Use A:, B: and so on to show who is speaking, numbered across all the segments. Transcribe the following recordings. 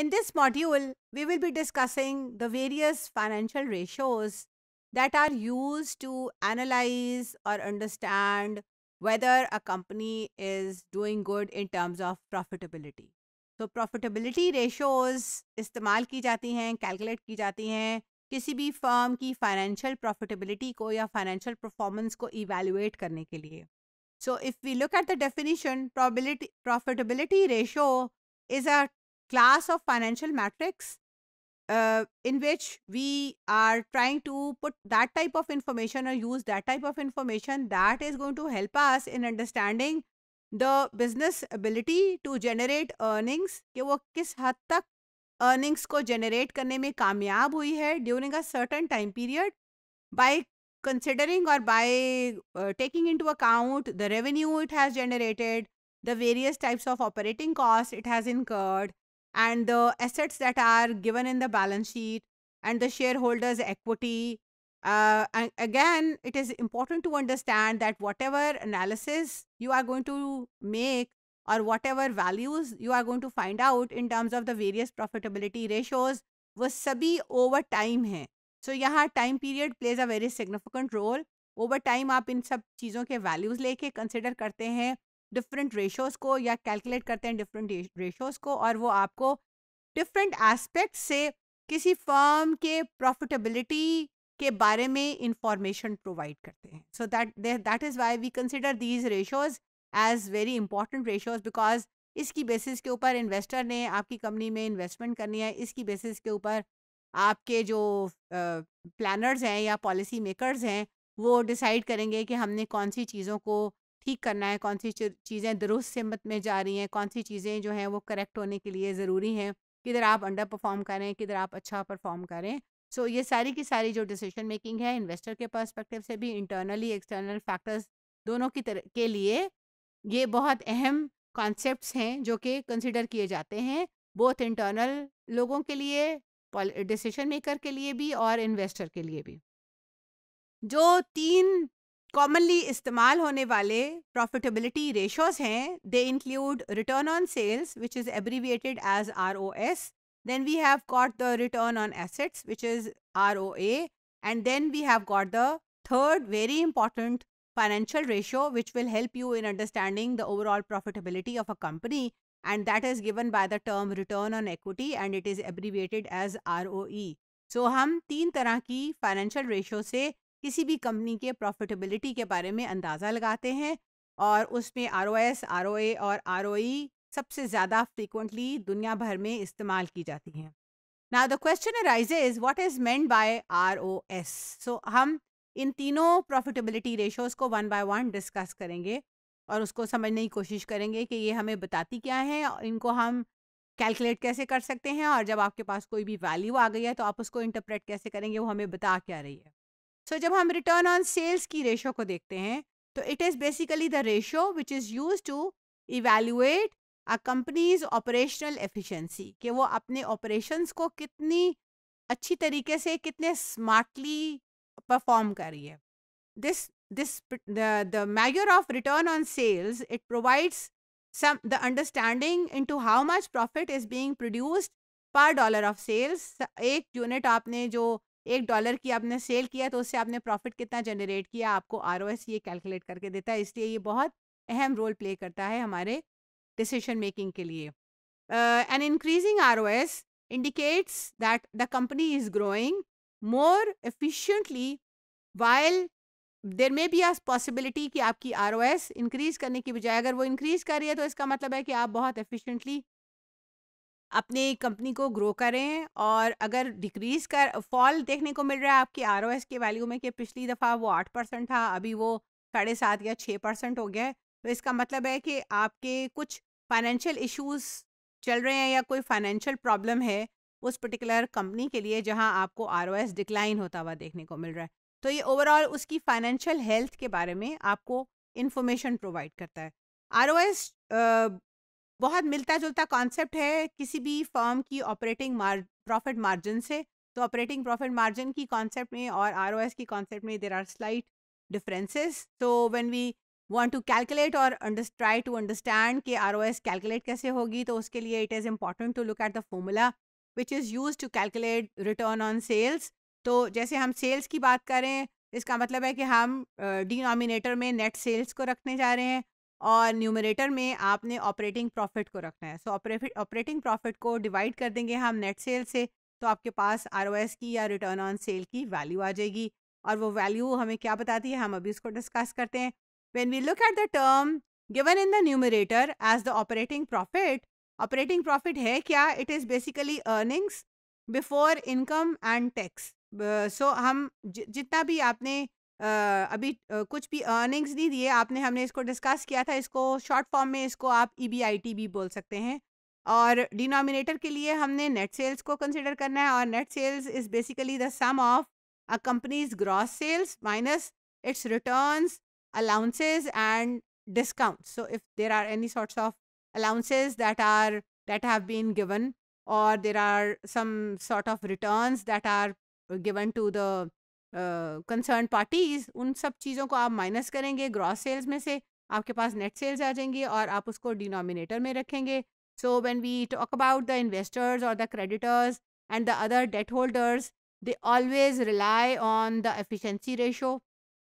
A: In this module, we will be discussing the various financial ratios that are used to analyze or understand whether a company is doing good in terms of profitability. So, profitability ratios استعمال کی جاتی ہیں, calculate کی جاتی ہیں, کسی بھی firm کی financial profitability ko ya financial performance ko evaluate کرنے کے لیے. So, if we look at the definition, profitability ratio is a class of financial matrix uh, in which we are trying to put that type of information or use that type of information that is going to help us in understanding the business ability to generate earnings कि वो किस हद तक earnings को generate करने में कामयाब हुई है during a certain time period by considering or by uh, taking into account the revenue it has generated the various types of operating costs it has incurred and the assets that are given in the balance sheet and the shareholders' equity. Uh, and again, it is important to understand that whatever analysis you are going to make or whatever values you are going to find out in terms of the various profitability ratios, was सभी over time hai. so, yaha time period plays a very significant role. Over time, आप in सब चीज़ों के values लेके consider करते हैं different ratios को या कैलकुलेट करते हैं डिफरेंट रेशोज़ को और वो आपको डिफरेंट एस्पेक्ट से किसी फर्म के प्रॉफिटेबिलिटी के बारे में इंफॉर्मेशन प्रोवाइड करते हैं so that that is why we consider these ratios as very important ratios because इसकी बेसिस के ऊपर इन्वेस्टर ने आपकी कंपनी में इन्वेस्टमेंट करनी है इसकी बेसिस के ऊपर आपके जो प्लानर्स हैं या पॉलिसी मेकर्स हैं वो डिसाइड करेंगे कि हमने कौन सी चीज़ों को ठीक करना है कौन सी चीज़ें दुरुस्त सिमत में जा रही हैं कौन सी चीज़ें जो हैं वो करेक्ट होने के लिए ज़रूरी हैं किधर आप अंडर परफॉर्म करें किधर आप अच्छा परफॉर्म करें सो so, ये सारी की सारी जो डिसीजन मेकिंग है इन्वेस्टर के पर्सपेक्टिव से भी इंटरनली एक्सटर्नल फैक्टर्स दोनों की तरह के लिए ये बहुत अहम कॉन्सेप्ट हैं जो कि कंसिडर किए जाते हैं बोथ इंटरनल लोगों के लिए डिसीजन मेकर के लिए भी और इन्वेस्टर के लिए भी जो तीन कॉमनली इस्तेमाल होने वाले प्रॉफिटेबिलिटी रेशोज हैं they include return on sales which is abbreviated as R O S then we have got the return on assets which is ROA and then we have got the third very important financial ratio which will help you in understanding the overall profitability of a company and that is given by the term return on equity and it is abbreviated as ROE. So हम तीन तरह की financial ratio से किसी भी company के profitability के बारे में अंदाज़ा लगाते हैं और उसमें R O S R O A और आर ओ ई सबसे ज़्यादा फ्रीकुंटली दुनिया भर में इस्तेमाल की जाती हैं ना the question is what is meant by R O S so हम इन तीनों प्रॉफिटेबिलिटी रेशोज़ को वन बाय वन डिस्कस करेंगे और उसको समझने की कोशिश करेंगे कि ये हमें बताती क्या है और इनको हम कैलकुलेट कैसे कर सकते हैं और जब आपके पास कोई भी वैल्यू आ गई है तो आप उसको इंटरप्रेट कैसे करेंगे वो हमें बता क्या रही है सो जब हम रिटर्न ऑन सेल्स की रेशो को देखते हैं तो it is basically the ratio which is use to evaluate a company's operational efficiency कि वो अपने ऑपरेशंस को कितनी अच्छी तरीके से कितने स्मार्टली परफॉर्म कर रही है this this the major of return on sales it provides some the understanding into how much profit is being produced per dollar of sales एक यूनिट आपने जो एक डॉलर की आपने सेल किया तो उससे आपने प्रॉफिट कितना जनरेट किया आपको आर ये कैलकुलेट करके देता है इसलिए ये बहुत अहम रोल प्ले करता है हमारे डिसीशन मेकिंग के लिए an increasing R indicates that the company is growing more efficiently while there be भी पॉसिबिलिटी कि आपकी आर ओ एस इंक्रीज करने की बजाय अगर वो इंक्रीज कर रही है तो इसका मतलब है कि आप बहुत एफिशियंटली अपने कंपनी को ग्रो करें और अगर डिक्रीज कर फॉल देखने को मिल रहा है आपकी आर के वैल्यू में कि पिछली दफ़ा वो आठ परसेंट था अभी वो साढ़े सात या छः परसेंट हो गया है तो इसका मतलब है कि आपके कुछ फाइनेंशियल इश्यूज चल रहे हैं या कोई फाइनेंशियल प्रॉब्लम है उस पर्टिकुलर कंपनी के लिए जहां आपको आर डिक्लाइन होता हुआ देखने को मिल रहा है तो ये ओवरऑल उसकी फाइनेंशियल हेल्थ के बारे में आपको इन्फॉर्मेशन प्रोवाइड करता है आर बहुत मिलता जुलता कॉन्सेप्ट है किसी भी फर्म की ऑपरेटिंग प्रॉफिट मार्जिन से तो ऑपरेटिंग प्रॉफिट मार्जिन की कॉन्सेप्ट में और आर की कॉन्सेप्ट में देर आर स्लाइट डिफरेंसेस तो when we want to calculate और ट्राई टू अंडरस्टैंड कि आर कैलकुलेट कैसे होगी तो उसके लिए it is important to look at the formula which is use to calculate return on sales तो जैसे हम सेल्स की बात करें इसका मतलब है कि हम डिनोमिनेटर uh, में नेट सेल्स को रखने जा रहे हैं और न्यूमरेटर में आपने ऑपरेटिंग प्रॉफिट को रखना है सो ऑपरेट ऑपरेटिंग प्रॉफिट को डिवाइड कर देंगे हम नेट सेल से तो आपके पास आर की या रिटर्न ऑन सेल की वैल्यू आ जाएगी और वो वैल्यू हमें क्या बताती है हम अभी इसको डिस्कस करते हैं when we look at the term given in the numerator as the operating profit operating profit है क्या it is basically earnings before income and tax so हम जितना भी आपने आ, अभी आ, कुछ भी अर्निंग्स नहीं दिए आपने हमने इसको डिस्कस किया था इसको शॉर्ट फॉर्म में इसको आप ई e भी बोल सकते हैं और डिनोमिनेटर के लिए हमने नेट सेल्स को कंसिडर करना है और net sales is basically the sum of a company's gross sales minus its return allowances and discount so if there are any sorts of allowances that are that have been given और there are some sort of return that are given to the concern uh, parties उन सब चीज़ों को आप minus करेंगे gross sales में से आपके पास नेट सेल्स आ जाएंगी और आप उसको डिनोमिनेटर में रखेंगे so when we talk about the investors और the creditors and the other debt holders they always rely on the efficiency ratio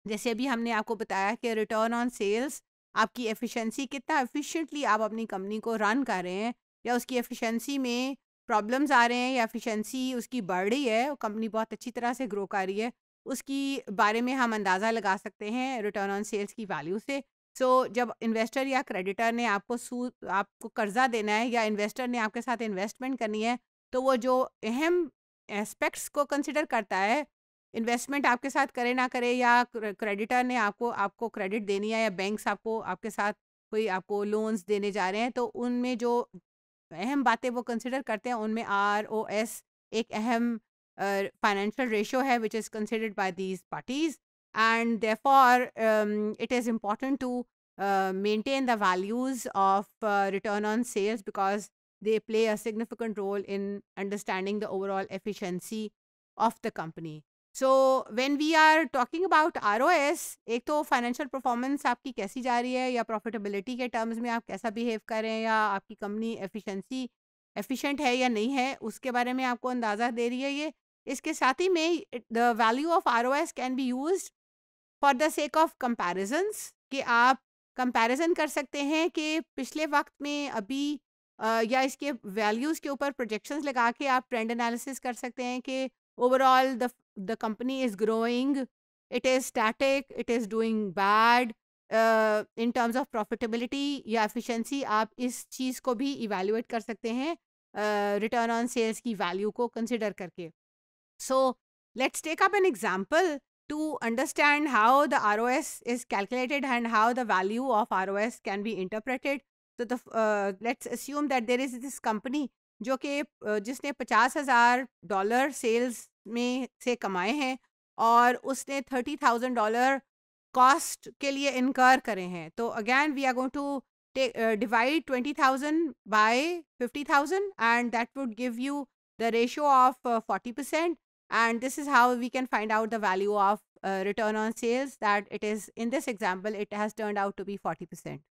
A: जैसे अभी हमने आपको बताया कि रिटर्न ऑन सेल्स आपकी एफिशिएंसी कितना एफिशिएंटली आप अपनी कंपनी को रन कर रहे हैं या उसकी एफिशिएंसी में प्रॉब्लम्स आ रहे हैं या एफिशिएंसी उसकी बढ़ रही है कंपनी बहुत अच्छी तरह से ग्रो कर रही है उसकी बारे में हम अंदाज़ा लगा सकते हैं रिटर्न ऑन सेल्स की वैल्यू से सो so, जब इन्वेस्टर या क्रेडिटर ने आपको सू आपको कर्जा देना है या इन्वेस्टर ने आपके साथ इन्वेस्टमेंट करनी है तो वो जो अहम एस्पेक्ट्स को कंसिडर करता है इन्वेस्टमेंट आपके साथ करे ना करे या क्रेडिटर ने आपको आपको क्रेडिट देनी है या बैंक्स आपको आपके साथ कोई आपको लोन्स देने जा रहे हैं तो उनमें जो अहम बातें वो कंसिडर करते हैं उनमें आर ओ एस एक अहम फाइनेंशियल रेशियो है which is considered by these parties and they for it is important to maintain the values of return on sales because they play a significant role in understanding the overall efficiency of the company so when we are talking about R O S एक तो financial performance आपकी कैसी जा रही है या profitability के terms में आप कैसा बिहेव कर रहे हैं या आपकी कंपनी एफिशेंसी एफिशिएंट है या नहीं है उसके बारे में आपको अंदाज़ा दे रही है ये इसके साथ ही में the value of R O S can be use for the sake of comparisons कि आप कंपेरिजन कर सकते हैं कि पिछले वक्त में अभी या इसके वैल्यूज़ के ऊपर प्रोजेक्शंस लगा के आप ट्रेंड एनालिसिस कर सकते हैं कि overall the the company is growing, it is static, it is doing bad uh, in terms of profitability या efficiency आप इस चीज़ को भी evaluate कर सकते हैं रिटर्न ऑन सेल्स की वैल्यू को कंसिडर करके so let's take up an example to understand how the ROS is calculated and how the value of ROS can be interpreted. So the uh, let's assume that there is this company जो कि जिसने पचास हज़ार dollar sales में से कमाए हैं और उसने थर्टी थाउजेंड डॉलर कॉस्ट के लिए इनकर करे हैं तो again we are going to divide twenty thousand by fifty thousand and that would give you the ratio of forty percent and this is how we can find out the value of return on sales that it is in this example it has turn out to be forty percent